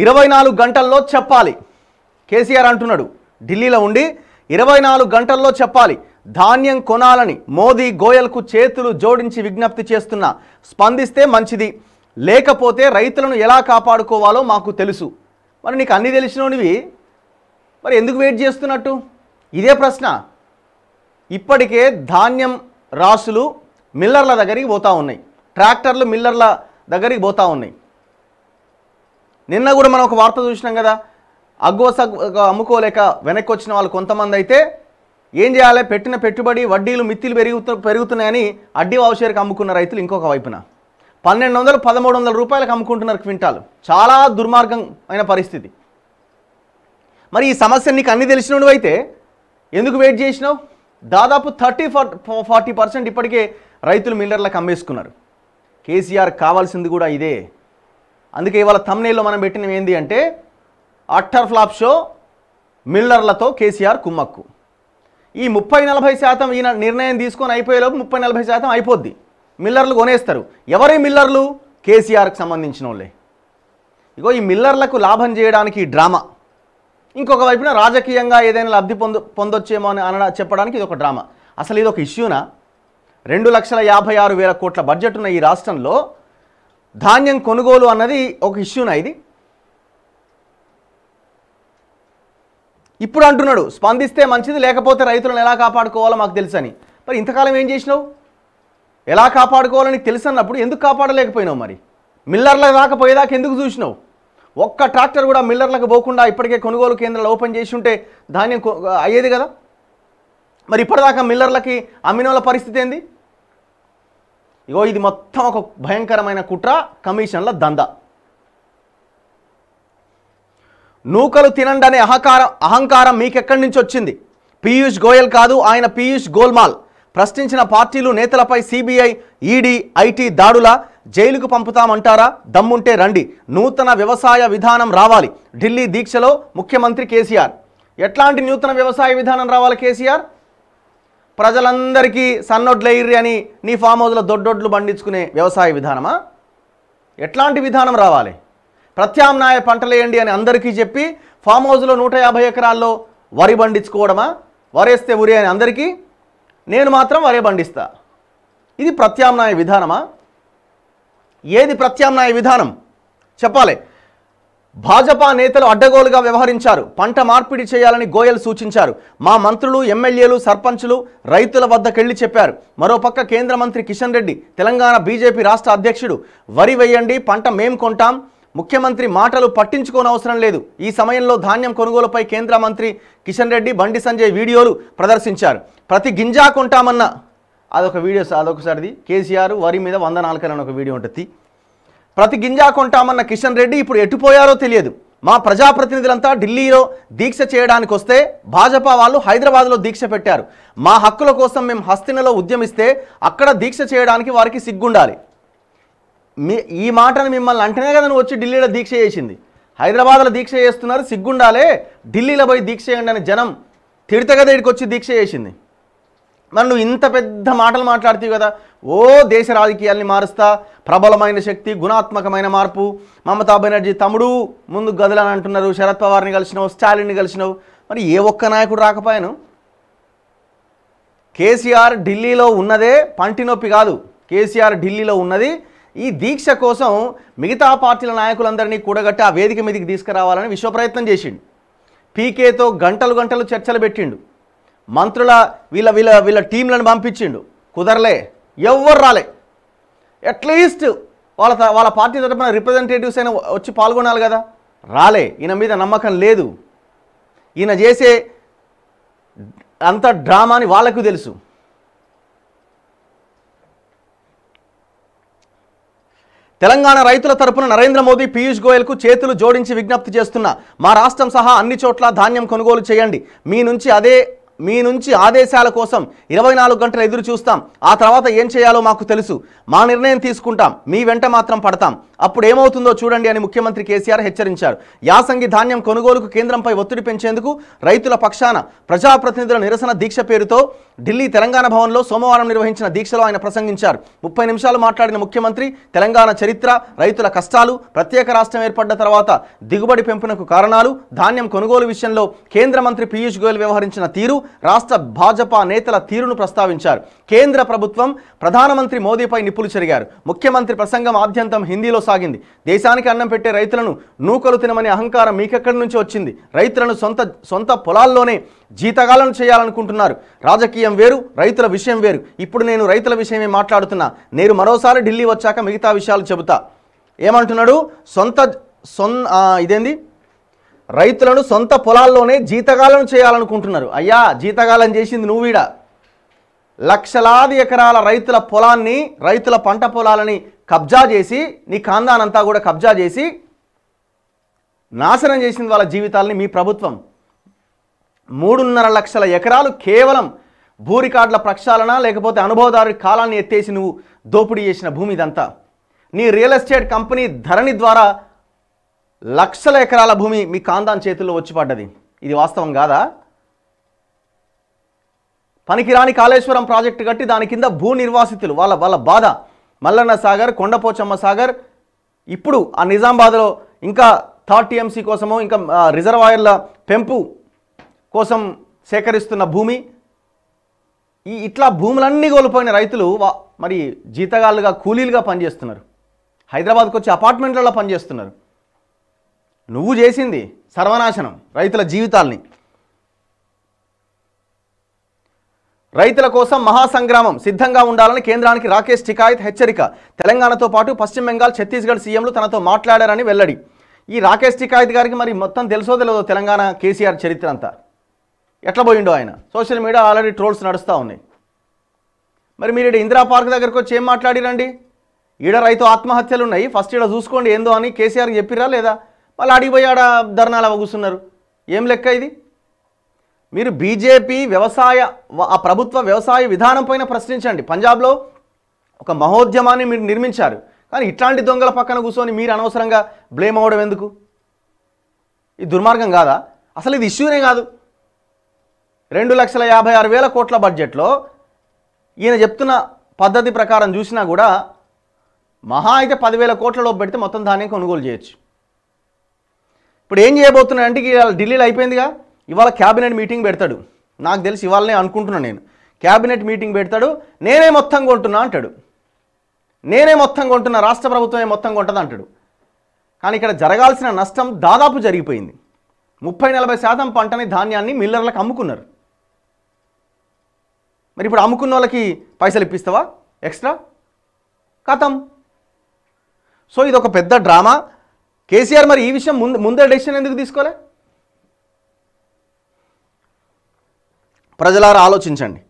ఇరవై నాలుగు గంటల్లో చెప్పాలి కేసీఆర్ అంటున్నాడు ఢిల్లీలో ఉండి ఇరవై నాలుగు గంటల్లో చెప్పాలి ధాన్యం కొనాలని మోదీ గోయల్కు చేతులు జోడించి విజ్ఞప్తి చేస్తున్నా స్పందిస్తే మంచిది లేకపోతే రైతులను ఎలా కాపాడుకోవాలో మాకు తెలుసు మరి నీకు అన్నీ తెలిసినవి మరి ఎందుకు వెయిట్ చేస్తున్నట్టు ఇదే ప్రశ్న ఇప్పటికే ధాన్యం రాసులు మిల్లర్ల దగ్గరికి పోతూ ఉన్నాయి ట్రాక్టర్లు మిల్లర్ల దగ్గరికి పోతూ ఉన్నాయి నిన్న కూడా మనం ఒక వార్త చూసినాం కదా అగ్గోస అమ్ముకోలేక వెనక్కి వచ్చిన వాళ్ళు కొంతమంది అయితే ఏం చేయాలి పెట్టిన పెట్టుబడి వడ్డీలు మిత్తిలు పెరుగుతు పెరుగుతున్నాయని అడ్డి వావుషేరుకు అమ్ముకున్న రైతులు ఇంకొక వైపున పన్నెండు వందలు పదమూడు వందల రూపాయలకు అమ్ముకుంటున్నారు క్వింటాలు చాలా దుర్మార్గం అయిన పరిస్థితి మరి ఈ సమస్య నీకు అన్నీ తెలిసినవి అయితే ఎందుకు వెయిట్ చేసినావు దాదాపు థర్టీ ఫార్టీ పర్సెంట్ ఇప్పటికే రైతులు మిల్లర్లకు అమ్మేసుకున్నారు కేసీఆర్ కావాల్సింది కూడా ఇదే అందుకే ఇవాళ తమ్నేల్లో మనం పెట్టినవి ఏంటి అంటే అట్టర్ ఫ్లాప్ షో మిల్లర్లతో కేసీఆర్ కుమ్మక్కు ఈ ముప్పై నలభై శాతం ఈయన నిర్ణయం తీసుకొని అయిపోయేలోపు ముప్పై నలభై శాతం అయిపోద్ది మిల్లర్లు కొనేస్తారు ఎవరి మిల్లర్లు కేసీఆర్కి సంబంధించిన వాళ్ళే ఇగో ఈ మిల్లర్లకు లాభం చేయడానికి డ్రామా ఇంకొక వైపున రాజకీయంగా ఏదైనా లబ్ధి పొంద పొందొచ్చేమో అని అన చెప్పడానికి ఇది ఒక డ్రామా అసలు ఇది ఒక ఇష్యూనా రెండు లక్షల యాభై ఆరు వేల కోట్ల బడ్జెట్ ఉన్న ఈ రాష్ట్రంలో ధాన్యం కొనుగోలు అన్నది ఒక ఇష్యూనా ఇది ఇప్పుడు అంటున్నాడు స్పందిస్తే మంచిది లేకపోతే రైతులను ఎలా కాపాడుకోవాలో మాకు తెలుసని మరి ఇంతకాలం ఏం చేసినావు ఎలా కాపాడుకోవాలని తెలుసు అన్నప్పుడు ఎందుకు కాపాడలేకపోయినావు మరి మిల్లర్ల దాకా పోయేదాకా ఎందుకు చూసినావు ఒక్క ట్రాక్టర్ కూడా మిల్లర్లకు పోకుండా ఇప్పటికే కొనుగోలు కేంద్రాలు ఓపెన్ చేసి ఉంటే ధాన్యం అయ్యేది కదా మరి ఇప్పటిదాకా మిల్లర్లకి అమ్మినోళ్ళ పరిస్థితి ఏంది ఇగో ఇది మొత్తం ఒక భయంకరమైన కుట్ర కమిషన్ల దంద నూకలు తినండి అనే అహంకారం అహంకారం మీకెక్కడి నుంచి వచ్చింది పీయూష్ గోయల్ కాదు ఆయన పీయూష్ గోల్మాల్ ప్రశ్నించిన పార్టీలు నేతలపై సిబిఐ ఈడీ ఐటీ దాడుల జైలుకు పంపుతామంటారా దమ్ముంటే రండి నూతన వ్యవసాయ విధానం రావాలి ఢిల్లీ దీక్షలో ముఖ్యమంత్రి కేసీఆర్ ఎట్లాంటి నూతన వ్యవసాయ విధానం రావాలి కేసీఆర్ ప్రజలందరికీ సన్నొడ్లెయిర్రి అని నీ ఫామ్ హౌస్లో దొడ్డొడ్లు పండించుకునే వ్యవసాయ విధానమా ఎట్లాంటి విధానం రావాలి ప్రత్యామ్నాయ పంటలేయండి అని అందరికీ చెప్పి ఫామ్ హౌస్లో నూట యాభై ఎకరాల్లో వరి పండించుకోవడమా వరేస్తే ఉరి అని అందరికీ నేను మాత్రం వరే పండిస్తా ఇది ప్రత్యామ్నాయ విధానమా ఏది ప్రత్యామ్నాయ విధానం చెప్పాలి భాజపా నేతలు అడ్డగోలుగా వ్యవహరించారు పంట మార్పిడి చేయాలని గోయల్ సూచించారు మా మంత్రులు ఎమ్మెల్యేలు సర్పంచులు రైతుల వద్దకెళ్లి చెప్పారు మరోపక్క కేంద్ర మంత్రి కిషన్ రెడ్డి తెలంగాణ బీజేపీ రాష్ట్ర అధ్యక్షుడు వరి వెయ్యండి పంట మేం కొంటాం ముఖ్యమంత్రి మాటలు పట్టించుకోనవసరం లేదు ఈ సమయంలో ధాన్యం కొనుగోలుపై కేంద్ర మంత్రి కిషన్ రెడ్డి బండి సంజయ్ వీడియోలు ప్రదర్శించారు ప్రతి గింజా కొంటామన్న అదొక వీడియో అదొకసారిది కేసీఆర్ వరి మీద వంద నాలుకలని ఒక వీడియో ఉంటుంది ప్రతి గింజా కొంటామన్న కిషన్ రెడ్డి ఇప్పుడు ఎటుపోయారో తెలియదు మా ప్రజాప్రతినిధులంతా ఢిల్లీలో దీక్ష చేయడానికి వస్తే భాజపా వాళ్ళు హైదరాబాద్లో దీక్ష పెట్టారు మా హక్కుల కోసం మేము హస్తినలో ఉద్యమిస్తే అక్కడ దీక్ష చేయడానికి వారికి సిగ్గుండాలి మీ ఈ మాటను మిమ్మల్ని అంటేనే కదా వచ్చి ఢిల్లీలో దీక్ష చేసింది హైదరాబాద్లో దీక్ష చేస్తున్నారు సిగ్గుండాలే ఢిల్లీలో పోయి దీక్ష చేయండి అని జనం తిడితగదేడికి వచ్చి దీక్ష చేసింది మరి నువ్వు ఇంత పెద్ద మాటలు మాట్లాడుతూ కదా ఓ దేశ రాజకీయాల్ని మారుస్తా ప్రబలమైన శక్తి గుణాత్మకమైన మార్పు మమతా బెనర్జీ తమ్ముడు ముందు గదులని అంటున్నారు శరద్ పవార్ని కలిసినావు స్టాలిన్ని కలిసినావు మరి ఏ ఒక్క నాయకుడు రాకపోయాను కేసీఆర్ ఢిల్లీలో ఉన్నదే పంటి నొప్పి కాదు కేసీఆర్ ఢిల్లీలో ఉన్నది ఈ దీక్ష కోసం మిగతా పార్టీల నాయకులందరినీ కూడగట్టి ఆ వేదిక మీదకి తీసుకురావాలని విశ్వప్రయత్నం చేసిండు పీకేతో గంటలు గంటలు చర్చలు పెట్టిండు మంత్రుల వీళ్ళ వీళ్ళ వీళ్ళ టీంలను పంపించిండు కుదరలే ఎవ్వరు రాలే అట్లీస్ట్ వాళ్ళ వాళ్ళ పార్టీ తరపున రిప్రజెంటేటివ్స్ అయినా వచ్చి పాల్గొనాలి కదా రాలే ఈయన మీద నమ్మకం లేదు ఈయన చేసే అంత డ్రామా అని వాళ్ళకు తెలుసు తెలంగాణ రైతుల తరపున నరేంద్ర మోదీ పీయూష్ గోయల్కు చేతులు జోడించి విజ్ఞప్తి చేస్తున్నా మా రాష్ట్రం సహా అన్ని చోట్ల ధాన్యం కొనుగోలు చేయండి మీ నుంచి అదే మీ నుంచి ఆదేశాల కోసం ఇరవై నాలుగు గంటలు ఎదురు చూస్తాం ఆ తర్వాత ఏం చేయాలో మాకు తెలుసు మా నిర్ణయం తీసుకుంటాం మీ వెంట మాత్రం పడతాం అప్పుడు ఏమవుతుందో చూడండి అని ముఖ్యమంత్రి కేసీఆర్ హెచ్చరించారు యాసంగి ధాన్యం కొనుగోలుకు కేంద్రంపై ఒత్తిడి పెంచేందుకు రైతుల పక్షాన ప్రజాప్రతినిధుల నిరసన దీక్ష పేరుతో ఢిల్లీ తెలంగాణ భవన్లో సోమవారం నిర్వహించిన దీక్షలో ఆయన ప్రసంగించారు ముప్పై నిమిషాలు మాట్లాడిన ముఖ్యమంత్రి తెలంగాణ చరిత్ర రైతుల కష్టాలు ప్రత్యేక రాష్ట్రం ఏర్పడ్డ తర్వాత దిగుబడి పెంపునకు కారణాలు ధాన్యం కొనుగోలు విషయంలో కేంద్ర మంత్రి పీయూష్ గోయల్ వ్యవహరించిన తీరు రాష్ట్ర భాజపా నేతల తీరును ప్రస్తావించారు కేంద్ర ప్రభుత్వం ప్రధానమంత్రి మోదీపై నిప్పులు చెరిగారు ముఖ్యమంత్రి ప్రసంగం ఆద్యంతం హిందీలో కొనసాగింది దేశానికి అన్నం పెట్టే రైతులను నూకలు తినమనే అహంకారం మీకెక్కడి నుంచి వచ్చింది రైతులను సొంత సొంత పొలాల్లోనే జీతగాలను చేయాలనుకుంటున్నారు రాజకీయం వేరు రైతుల విషయం వేరు ఇప్పుడు నేను రైతుల విషయమే మాట్లాడుతున్నా నేను మరోసారి ఢిల్లీ వచ్చాక మిగతా విషయాలు చెబుతా ఏమంటున్నాడు సొంత సొన్ ఇదేంది రైతులను సొంత పొలాల్లోనే జీతగాలను చేయాలనుకుంటున్నారు అయ్యా జీతగాలం చేసింది నువ్వు వీడా లక్షలాది ఎకరాల రైతుల పొలాన్ని రైతుల పంట పొలాలని కబ్జా చేసి నీ ఖాందానంతా కూడా కబ్జా చేసి నాశనం చేసిన వాళ్ళ జీవితాలని మీ ప్రభుత్వం మూడున్నర లక్షల ఎకరాలు కేవలం భూ రికార్డుల ప్రక్షాళన లేకపోతే అనుభవదారు కాలాన్ని ఎత్తేసి నువ్వు దోపిడీ చేసిన భూమి ఇదంతా నీ రియల్ ఎస్టేట్ కంపెనీ ధరణి ద్వారా లక్షల ఎకరాల భూమి మీ కాందాన్ చేతుల్లో వచ్చి పడ్డది ఇది వాస్తవం కాదా పనికిరాని కాళేశ్వరం ప్రాజెక్టు కట్టి దాని కింద భూ నిర్వాసితులు వాళ్ళ వాళ్ళ బాధ మల్లన్న సాగర్ కొండపోచమ్మ సాగర్ ఇప్పుడు ఆ నిజామాబాద్లో ఇంకా థర్డ్ టీఎంసీ కోసమో ఇంకా రిజర్వాయర్ల పెంపు కోసం సేకరిస్తున్న భూమి ఈ ఇట్లా భూములన్నీ కోల్పోయిన రైతులు మరి జీతగాళ్ళుగా కూలీలుగా పనిచేస్తున్నారు హైదరాబాద్కి వచ్చి అపార్ట్మెంట్లలో పనిచేస్తున్నారు నువ్వు చేసింది సర్వనాశనం రైతుల జీవితాల్ని రైతుల కోసం మహాసంగ్రామం సిద్ధంగా ఉండాలని కేంద్రానికి రాకేష్ టికాయత్ హెచ్చరిక తెలంగాణతో పాటు పశ్చిమ బెంగాల్ ఛత్తీస్గఢ్ సీఎంలు తనతో మాట్లాడారని వెల్లడి ఈ రాకేష్ టికాయత్ గారికి మరి మొత్తం తెలుసో తెలియదు తెలంగాణ కేసీఆర్ చరిత్ర అంతా ఎట్లా పోయిండో ఆయన సోషల్ మీడియా ఆల్రెడీ ట్రోల్స్ నడుస్తూ ఉన్నాయి మరి మీరు ఇందిరా పార్క్ దగ్గరకు వచ్చి ఏం మాట్లాడిరండి ఈడ రైతు ఆత్మహత్యలు ఉన్నాయి ఫస్ట్ ఈడ చూసుకోండి ఏందో అని కేసీఆర్ చెప్పిరా లేదా మళ్ళీ అడిగిపోయాడ ధర్నాలు అవగుస్తున్నారు ఏం లెక్క ఇది మీరు బీజేపీ వ్యవసాయ ఆ ప్రభుత్వ వ్యవసాయ విధానం పైన ప్రశ్నించండి పంజాబ్లో ఒక మహోద్యమాన్ని మీరు నిర్మించారు కానీ ఇట్లాంటి దొంగల పక్కన కూర్చొని మీరు అనవసరంగా బ్లేమ్ అవ్వడం ఎందుకు ఇది దుర్మార్గం కాదా అసలు ఇది ఇష్యూనే కాదు రెండు లక్షల యాభై ఆరు వేల కోట్ల బడ్జెట్లో ఈయన చెప్తున్న పద్ధతి ప్రకారం చూసినా కూడా మహా అయితే పదివేల కోట్లలో పెడితే మొత్తం ధాన్యం కొనుగోలు చేయొచ్చు ఇప్పుడు ఏం చేయబోతున్నాడంటే ఢిల్లీలో అయిపోయిందిగా ఇవాళ క్యాబినెట్ మీటింగ్ పెడతాడు నాకు తెలిసి ఇవాళనే అనుకుంటున్నాను నేను క్యాబినెట్ మీటింగ్ పెడతాడు నేనే మొత్తం కొంటున్నా అంటాడు నేనే మొత్తం కొంటున్నా రాష్ట్ర ప్రభుత్వమే మొత్తం కొంటుంది అంటాడు కానీ ఇక్కడ జరగాల్సిన నష్టం దాదాపు జరిగిపోయింది ముప్పై నలభై శాతం పంటని ధాన్యాన్ని మిల్లర్లకు అమ్ముకున్నారు మరి ఇప్పుడు అమ్ముకున్న వాళ్ళకి పైసలు ఇప్పిస్తావా ఎక్స్ట్రా కథం సో ఇది ఒక పెద్ద డ్రామా కేసీఆర్ మరి ఈ విషయం ముందు ముందే డెసిషన్ ఎందుకు తీసుకోలే ప్రజలారా ఆలోచించండి